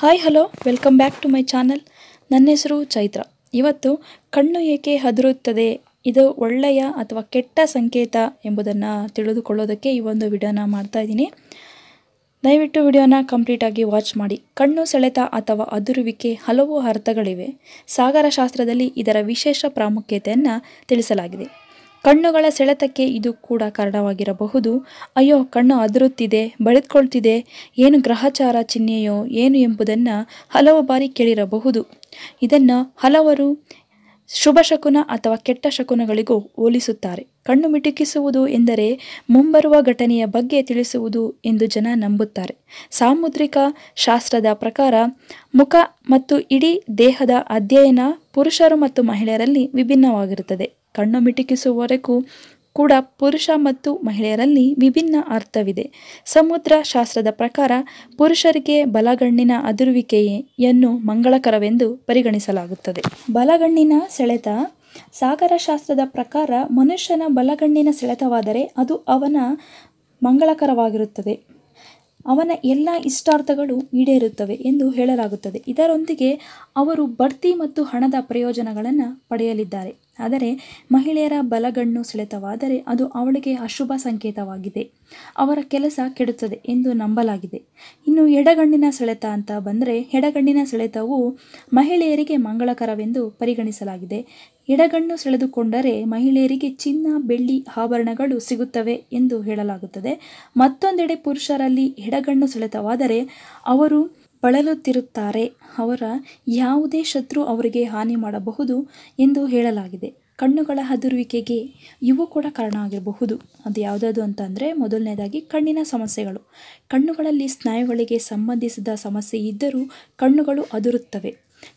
hi hello welcome back to my channel ನನ್ನ ಹೆಸರು ಚೈತ್ರ ಇವತ್ತು ಕಣ್ಣು ಏಕೆ ಹದರುತ್ತದೆ ಇದು ಒಳ್ಳೆಯ ಅಥವಾ ಕೆಟ್ಟ ಸಂಕೇತ ಎಂಬುದನ್ನು ತಿಳಿದುಕೊಳ್ಳೋದಕ್ಕೆ ಈ ಒಂದು ವಿಡಿಯೋನ ಮಾಡ್ತಾ ಇದ್ದೀನಿ ದಯವಿಟ್ಟು ವಿಡಿಯೋನ ಕಂಪ್ಲೀಟಾಗಿ ವಾಚ್ ಮಾಡಿ ಕಣ್ಣು ಸೆಳೆತ ಅಥವಾ ಅದುರುವಿಕೆ ಹಲವು ಅರ್ಥಗಳಿವೆ ಸಾಗರಶಾಸ್ತ್ರದಲ್ಲಿ ಇದರ ವಿಶೇಷ ಪ್ರಾಮುಖ್ಯತೆಯನ್ನು ತಿಳಿಸಲಾಗಿದೆ ಕಣ್ಣುಗಳ ಸೆಳೆತಕ್ಕೆ ಇದು ಕೂಡ ಕಾರಣವಾಗಿರಬಹುದು ಅಯ್ಯೋ ಕಣ್ಣು ಅದರುತ್ತಿದೆ ಬಳಿದ್ಕೊಳ್ತಿದೆ ಏನು ಗ್ರಹಚಾರ ಚಿಹ್ನೆಯೋ ಏನು ಎಂಬುದನ್ನು ಹಲವು ಬಾರಿ ಕೇಳಿರಬಹುದು ಇದನ್ನು ಹಲವರು ಶುಭ ಶಕುನ ಅಥವಾ ಕೆಟ್ಟ ಶಕುನಗಳಿಗೂ ಹೋಲಿಸುತ್ತಾರೆ ಕಣ್ಣು ಮಿಟುಕಿಸುವುದು ಎಂದರೆ ಮುಂಬರುವ ಘಟನೆಯ ಬಗ್ಗೆ ತಿಳಿಸುವುದು ಎಂದು ಜನ ನಂಬುತ್ತಾರೆ ಸಾಮುದ್ರಿಕ ಶಾಸ್ತ್ರದ ಪ್ರಕಾರ ಮುಖ ಮತ್ತು ಇಡೀ ದೇಹದ ಅಧ್ಯಯನ ಪುರುಷರು ಮತ್ತು ಮಹಿಳೆಯರಲ್ಲಿ ವಿಭಿನ್ನವಾಗಿರುತ್ತದೆ ಕಣ್ಣು ಮಿಟುಕಿಸುವವರೆಗೂ ಕೂಡ ಪುರುಷ ಮತ್ತು ಮಹಿಳೆಯರಲ್ಲಿ ವಿಭಿನ್ನ ಅರ್ಥವಿದೆ ಸಮುದ್ರ ಶಾಸ್ತ್ರದ ಪ್ರಕಾರ ಪುರುಷರಿಗೆ ಬಲಗಣ್ಣಿನ ಅದುರುವಿಕೆಯನ್ನು ಮಂಗಳಕರವೆಂದು ಪರಿಗಣಿಸಲಾಗುತ್ತದೆ ಬಲಗಣ್ಣಿನ ಸೆಳೆತ ಸಾಗರಶಾಸ್ತ್ರದ ಪ್ರಕಾರ ಮನುಷ್ಯನ ಬಲಗಣ್ಣಿನ ಸೆಳೆತವಾದರೆ ಅದು ಅವನ ಮಂಗಳಕರವಾಗಿರುತ್ತದೆ ಅವನ ಎಲ್ಲ ಇಷ್ಟಾರ್ಥಗಳು ಈಡೇರುತ್ತವೆ ಎಂದು ಹೇಳಲಾಗುತ್ತದೆ ಇದರೊಂದಿಗೆ ಅವರು ಬಡ್ತಿ ಮತ್ತು ಹಣದ ಪ್ರಯೋಜನಗಳನ್ನು ಪಡೆಯಲಿದ್ದಾರೆ ಆದರೆ ಮಹಿಳೆಯರ ಬಲಗಣ್ಣು ಸೆಳೆತವಾದರೆ ಅದು ಅವಳಿಗೆ ಅಶುಭ ಸಂಕೇತವಾಗಿದೆ ಅವರ ಕೆಲಸ ಕೆಡುತ್ತದೆ ಎಂದು ನಂಬಲಾಗಿದೆ ಇನ್ನು ಎಡಗಣ್ಣಿನ ಸೆಳೆತ ಅಂತ ಬಂದರೆ ಎಡಗಣ್ಣಿನ ಸೆಳೆತವು ಮಹಿಳೆಯರಿಗೆ ಮಂಗಳಕರವೆಂದು ಪರಿಗಣಿಸಲಾಗಿದೆ ಎಡಗಣ್ಣು ಸೆಳೆದುಕೊಂಡರೆ ಮಹಿಳೆಯರಿಗೆ ಚಿನ್ನ ಬೆಳ್ಳಿ ಆಭರಣಗಳು ಸಿಗುತ್ತವೆ ಎಂದು ಹೇಳಲಾಗುತ್ತದೆ ಮತ್ತೊಂದೆಡೆ ಪುರುಷರಲ್ಲಿ ಎಡಗಣ್ಣು ಸೆಳೆತವಾದರೆ ಅವರು ಬಳಲುತ್ತಿರುತ್ತಾರೆ ಅವರ ಯಾವುದೇ ಶತ್ರು ಅವರಿಗೆ ಹಾನಿ ಮಾಡಬಹುದು ಎಂದು ಹೇಳಲಾಗಿದೆ ಕಣ್ಣುಗಳ ಹದುರುವಿಕೆಗೆ ಇವು ಕೂಡ ಕಾರಣ ಆಗಿರಬಹುದು ಅದು ಯಾವುದಾದ್ರು ಅಂತ ಅಂದರೆ ಮೊದಲನೇದಾಗಿ ಕಣ್ಣಿನ ಸಮಸ್ಯೆಗಳು ಕಣ್ಣುಗಳಲ್ಲಿ ಸ್ನಾಯುಗಳಿಗೆ ಸಂಬಂಧಿಸಿದ ಸಮಸ್ಯೆ ಇದ್ದರೂ ಕಣ್ಣುಗಳು ಅದುರುತ್ತವೆ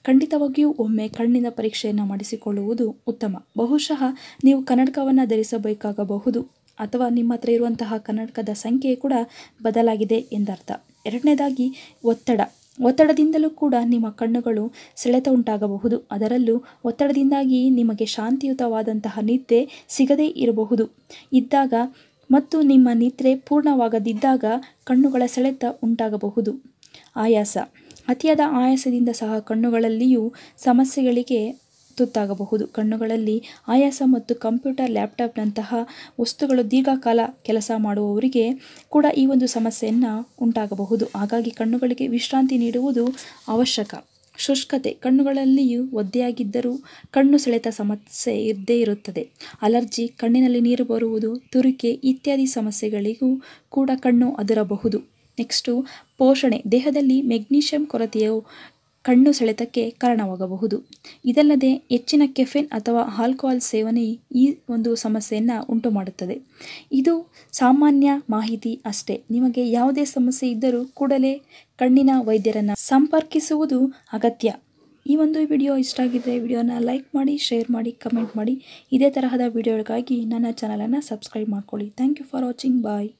ಖಂಡಿತವಾಗಿಯೂ ಒಮ್ಮೆ ಕಣ್ಣಿನ ಪರೀಕ್ಷೆಯನ್ನು ಮಾಡಿಸಿಕೊಳ್ಳುವುದು ಉತ್ತಮ ಬಹುಶಃ ನೀವು ಕನ್ನಡಕವನ್ನು ಧರಿಸಬೇಕಾಗಬಹುದು ಅಥವಾ ನಿಮ್ಮ ಹತ್ರ ಇರುವಂತಹ ಕನ್ನಡಕದ ಸಂಖ್ಯೆ ಕೂಡ ಬದಲಾಗಿದೆ ಎಂದರ್ಥ ಎರಡನೇದಾಗಿ ಒತ್ತಡ ಒತ್ತಡದಿಂದಲೂ ಕೂಡ ನಿಮ್ಮ ಕಣ್ಣುಗಳು ಸೆಳೆತ ಉಂಟಾಗಬಹುದು ಅದರಲ್ಲೂ ಒತ್ತಡದಿಂದಾಗಿ ನಿಮಗೆ ಶಾಂತಿಯುತವಾದಂತಹ ನಿದ್ದೆ ಸಿಗದೇ ಇರಬಹುದು ಇದ್ದಾಗ ಮತ್ತು ನಿಮ್ಮ ನಿದ್ರೆ ಪೂರ್ಣವಾಗದಿದ್ದಾಗ ಕಣ್ಣುಗಳ ಸೆಳೆತ ಉಂಟಾಗಬಹುದು ಆಯಾಸ ಅತಿಯಾದ ಆಯಾಸದಿಂದ ಸಹ ಕಣ್ಣುಗಳಲ್ಲಿಯೂ ಸಮಸ್ಯೆಗಳಿಗೆ ತುತ್ತಾಗಬಹುದು ಕಣ್ಣುಗಳಲ್ಲಿ ಆಯಾಸ ಮತ್ತು ಕಂಪ್ಯೂಟರ್ ಲ್ಯಾಪ್ಟಾಪ್ನಂತಹ ವಸ್ತುಗಳು ದೀರ್ಘಕಾಲ ಕೆಲಸ ಮಾಡುವವರಿಗೆ ಕೂಡ ಈ ಒಂದು ಸಮಸ್ಯೆಯನ್ನು ಉಂಟಾಗಬಹುದು ಹಾಗಾಗಿ ಕಣ್ಣುಗಳಿಗೆ ವಿಶ್ರಾಂತಿ ನೀಡುವುದು ಅವಶ್ಯಕ ಶುಷ್ಕತೆ ಕಣ್ಣುಗಳಲ್ಲಿಯೂ ಒದ್ದೆಯಾಗಿದ್ದರೂ ಕಣ್ಣು ಸೆಳೆತ ಸಮಸ್ಯೆ ಇದ್ದೇ ಇರುತ್ತದೆ ಅಲರ್ಜಿ ಕಣ್ಣಿನಲ್ಲಿ ನೀರು ಬರುವುದು ತುರಿಕೆ ಇತ್ಯಾದಿ ಸಮಸ್ಯೆಗಳಿಗೂ ಕೂಡ ಕಣ್ಣು ಅದರಬಹುದು ನೆಕ್ಸ್ಟು ಪೋಷಣೆ ದೇಹದಲ್ಲಿ ಮೆಗ್ನೀಷಿಯಂ ಕೊರತೆಯು ಕಣ್ಣು ಸೆಳೆತಕ್ಕೆ ಕಾರಣವಾಗಬಹುದು ಇದಲ್ಲದೆ ಹೆಚ್ಚಿನ ಕೆಫೆನ್ ಅಥವಾ ಆಲ್ಕೋಹಾಲ್ ಸೇವನೆ ಈ ಒಂದು ಸಮಸ್ಯೆಯನ್ನು ಉಂಟು ಮಾಡುತ್ತದೆ ಇದು ಸಾಮಾನ್ಯ ಮಾಹಿತಿ ಅಷ್ಟೇ ನಿಮಗೆ ಯಾವುದೇ ಸಮಸ್ಯೆ ಇದ್ದರೂ ಕೂಡಲೇ ಕಣ್ಣಿನ ವೈದ್ಯರನ್ನು ಸಂಪರ್ಕಿಸುವುದು ಅಗತ್ಯ ಈ ಒಂದು ವಿಡಿಯೋ ಇಷ್ಟ ಆಗಿದ್ದರೆ ವಿಡಿಯೋನ ಲೈಕ್ ಮಾಡಿ ಶೇರ್ ಮಾಡಿ ಕಮೆಂಟ್ ಮಾಡಿ ಇದೇ ತರಹದ ವಿಡಿಯೋಗಳಿಗಾಗಿ ನನ್ನ ಚಾನಲನ್ನು ಸಬ್ಸ್ಕ್ರೈಬ್ ಮಾಡ್ಕೊಳ್ಳಿ thank you for watching bye